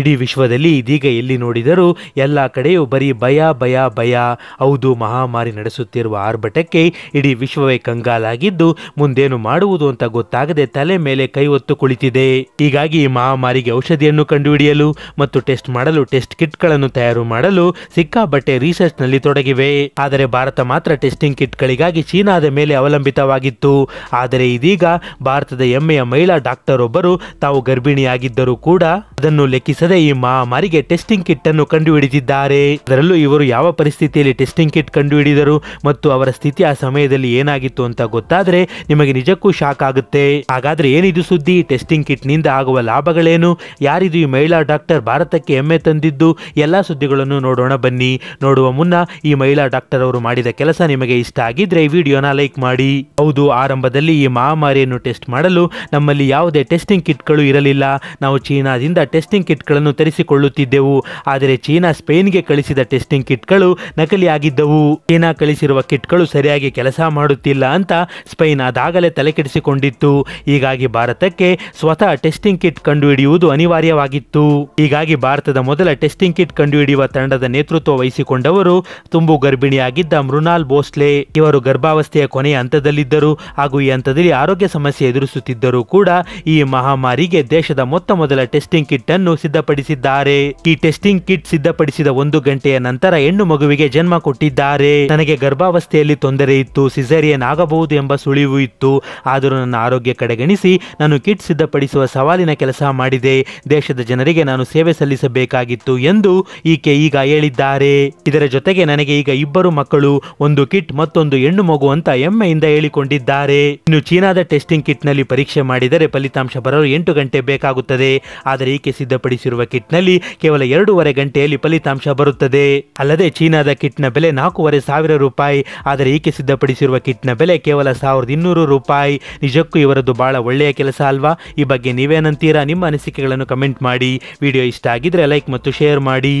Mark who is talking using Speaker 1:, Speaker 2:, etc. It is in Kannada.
Speaker 1: ಇಡೀ ವಿಶ್ವದಲ್ಲಿ ಇದೀಗ ಎಲ್ಲಿ ನೋಡಿದರೂ ಎಲ್ಲ ಕಡೆಯೂ ಬರೀ ಭಯ ಭಯ ಭಯ ಹೌದು ಮಹಾಮಾರಿ ನಡೆಸುತ್ತಿರುವ ಆರ್ಭಟಕ್ಕೆ ಇಡೀ ವಿಶ್ವವೇ ಕಂಗಾಲಾಗಿದ್ದು ಮುಂದೇನು ಮಾಡುವುದು ಅಂತ ಗೊತ್ತಾಗದೆ ತಲೆ ಮೇಲೆ ಕೈ ಒತ್ತು ಕುಳಿತಿದೆ ಹೀಗಾಗಿ ಈ ಮಹಾಮಾರಿಗೆ ಔಷಧಿಯನ್ನು ಕಂಡುಹಿಡಿಯಲು ಮತ್ತು ಟೆಸ್ಟ್ ಮಾಡಲು ಟೆಸ್ಟ್ ಕಿಟ್ಗಳನ್ನು ತಯಾರು ಮಾಡಲು ಸಿಕ್ಕಾಬಟ್ಟೆ ನಲ್ಲಿ ತೊಡಗಿವೆ ಆದರೆ ಭಾರತ ಮಾತ್ರ ಟೆಸ್ಟಿಂಗ್ ಕಿಟ್ಗಳಿಗಾಗಿ ಚೀನಾದ ಮೇಲೆ ಅವಲಂಬಿತವಾಗಿತ್ತು ಆದರೆ ಇದೀಗ ಭಾರತದ ಹೆಮ್ಮೆಯ ಮಹಿಳಾ ಡಾಕ್ಟರ್ ಒಬ್ಬರು ತಾವು ಗರ್ಭಿಣಿಯಾಗಿದ್ದರೂ ಕೂಡ ಅದನ್ನು ಲೆಕ್ಕಿಸದೆ ಈ ಮಹಾಮಾರಿಗೆ ಟೆಸ್ಟಿಂಗ್ ಕಿಟ್ ಅನ್ನು ಕಂಡುಹಿಡಿದಿದ್ದಾರೆ ಅದರಲ್ಲೂ ಇವರು ಯಾವ ಪರಿಸ್ಥಿತಿಯಲ್ಲಿ ಟೆಸ್ಟಿಂಗ್ ಕಿಟ್ ಕಂಡುಹಿಡಿದರು ಮತ್ತು ಅವರ ಸ್ಥಿತಿ ಆ ಸಮಯದಲ್ಲಿ ಏನಾಗಿತ್ತು ಅಂತ ಗೊತ್ತಾದ್ರೆ ನಿಮಗೆ ನಿಜಕ್ಕೂ ಶಾಕ್ ಆಗುತ್ತೆ ಹಾಗಾದ್ರೆ ಏನಿದು ಸುದ್ದಿ ಟೆಸ್ಟಿಂಗ್ ಕಿಟ್ ನಿಂದ ಆಗುವ ಲಾಭಗಳೇನು ಯಾರಿದು ಈ ಮಹಿಳಾ ಡಾಕ್ಟರ್ ಭಾರತಕ್ಕೆ ಹೆಮ್ಮೆ ತಂದಿದ್ದು ಎಲ್ಲಾ ಸುದ್ದಿಗಳನ್ನು ನೋಡೋಣ ಬನ್ನಿ ನೋಡುವ ಮುನ್ನ ಈ ಮಹಿಳಾ ಡಾಕ್ಟರ್ ಅವರು ಮಾಡಿದ ಕೆಲಸ ನಿಮಗೆ ಇಷ್ಟ ಆಗಿದ್ರೆ ವಿಡಿಯೋನ ಲೈಕ್ ಮಾಡಿ ಹೌದು ಆರಂಭದಲ್ಲಿ ಈ ಮಹಾಮಾರಿಯನ್ನು ಟೆಸ್ಟ್ ಮಾಡಲು ನಮ್ಮಲ್ಲಿ ಯಾವುದೇ ಟೆಸ್ಟಿಂಗ್ ಕಿಟ್ಗಳು ಇರಲಿಲ್ಲ ನಾವು ಚೀನಾದಿಂದ ಟೆಸ್ಟಿಂಗ್ ಕಿಟ್ಗಳನ್ನು ತರಿಸಿಕೊಳ್ಳುತ್ತಿದ್ದೆವು ಆದರೆ ಚೀನಾ ಸ್ಪೇನ್ಗೆ ಕಳಿಸಿದ ಟೆಸ್ಟಿಂಗ್ ಕಿಟ್ಗಳು ನಕಲಿಯಾಗಿದ್ದವು ಚೀನಾ ಕಳಿಸಿರುವ ಕಿಟ್ಗಳು ಸರಿಯಾಗಿ ಕೆಲಸ ಮಾಡುತ್ತಿಲ್ಲ ಅಂತ ಸ್ಪೇನ್ ಅದಾಗಲೇ ತಲೆಕೆಡಿಸಿಕೊಂಡಿತ್ತು ಹೀಗಾಗಿ ಭಾರತಕ್ಕೆ ಸ್ವತಃ ಟೆಸ್ಟಿಂಗ್ ಕಿಟ್ ಕಂಡುಹಿಡಿಯುವುದು ಅನಿವಾರ್ಯವಾಗಿತ್ತು ಹೀಗಾಗಿ ಭಾರತದ ಮೊದಲ ಟೆಸ್ಟಿಂಗ್ ಕಿಟ್ ಕಂಡುಹಿಡಿಯುವ ತಂಡದ ನೇತೃತ್ವ ವಹಿಸಿಕೊಂಡವರು ತುಂಬು ಗರ್ಭಿಣಿಯಾಗಿದ್ದ ಮೃನಾಲ್ ಬೋಸ್ಲೆ ಇವರು ಗರ್ಭಾವಸ್ಥೆಯ ಕೊನೆಯ ಹಂತದಲ್ಲಿದ್ದರು ಹಾಗೂ ಈ ಹಂತದಲ್ಲಿ ಆರೋಗ್ಯ ಸಮಸ್ಯೆ ಎದುರಿಸುತ್ತಿದ್ದರೂ ಕೂಡ ಈ ಮಹಾಮಾರಿಗೆ ದೇಶದ ಮೊತ್ತ ಮೊದಲ ಟೆಸ್ಟಿಂಗ್ ಕಿಟ್ ಕಿಟ್ ಅನ್ನು ಸಿದ್ಧಪಡಿಸಿದ್ದಾರೆ ಈ ಟೆಸ್ಟಿಂಗ್ ಕಿಟ್ ಸಿದ್ಧಪಡಿಸಿದ ಒಂದು ಗಂಟೆಯ ನಂತರ ಹೆಣ್ಣು ಮಗುವಿಗೆ ಜನ್ಮ ಕೊಟ್ಟಿದ್ದಾರೆ ನನಗೆ ಗರ್ಭಾವಸ್ಥೆಯಲ್ಲಿ ತೊಂದರೆ ಇತ್ತು ಸಿಸರಿಯನ್ ಆಗಬಹುದು ಎಂಬ ಸುಳಿವು ಇತ್ತು ಆದರೂ ನನ್ನ ಆರೋಗ್ಯ ಕಡೆಗಣಿಸಿ ನಾನು ಕಿಟ್ ಸಿದ್ಧಪಡಿಸುವ ಸವಾಲಿನ ಕೆಲಸ ಮಾಡಿದೆ ದೇಶದ ಜನರಿಗೆ ನಾನು ಸೇವೆ ಸಲ್ಲಿಸಬೇಕಾಗಿತ್ತು ಎಂದು ಈಕೆ ಈಗ ಹೇಳಿದ್ದಾರೆ ಇದರ ಜೊತೆಗೆ ನನಗೆ ಈಗ ಇಬ್ಬರು ಮಕ್ಕಳು ಒಂದು ಕಿಟ್ ಮತ್ತೊಂದು ಹೆಣ್ಣು ಮಗು ಅಂತ ಹೆಮ್ಮೆಯಿಂದ ಹೇಳಿಕೊಂಡಿದ್ದಾರೆ ಇನ್ನು ಚೀನಾದ ಟೆಸ್ಟಿಂಗ್ ಕಿಟ್ ನಲ್ಲಿ ಪರೀಕ್ಷೆ ಮಾಡಿದರೆ ಫಲಿತಾಂಶ ಬರಲು ಎಂಟು ಗಂಟೆ ಬೇಕಾಗುತ್ತದೆ ಆದರೆ ಈಕೆ ಬಳಕೆಗೆ ಸಿದ್ಧಪಡಿಸಿರುವ ಕಿಟ್ನಲ್ಲಿ ಕೇವಲ ಎರಡೂವರೆ ಗಂಟೆಯಲ್ಲಿ ಫಲಿತಾಂಶ ಬರುತ್ತದೆ ಅಲ್ಲದೆ ಚೀನಾದ ಕಿಟ್ನ ಬೆಲೆ ನಾಲ್ಕೂವರೆ ಸಾವಿರ ರೂಪಾಯಿ ಆದರೆ ಈಕೆ ಸಿದ್ಧಪಡಿಸಿರುವ ಕಿಟ್ನ ಬೆಲೆ ಕೇವಲ ಸಾವಿರದ ಇನ್ನೂರು ರೂಪಾಯಿ ನಿಜಕ್ಕೂ ಇವರದ್ದು ಬಹಳ ಒಳ್ಳೆಯ ಕೆಲಸ ಅಲ್ವಾ ಈ ಬಗ್ಗೆ ನೀವೇನಂತೀರಾ ನಿಮ್ಮ ಅನಿಸಿಕೆಗಳನ್ನು ಕಮೆಂಟ್ ಮಾಡಿ ವಿಡಿಯೋ ಇಷ್ಟ ಆಗಿದ್ರೆ ಲೈಕ್ ಮತ್ತು ಶೇರ್ ಮಾಡಿ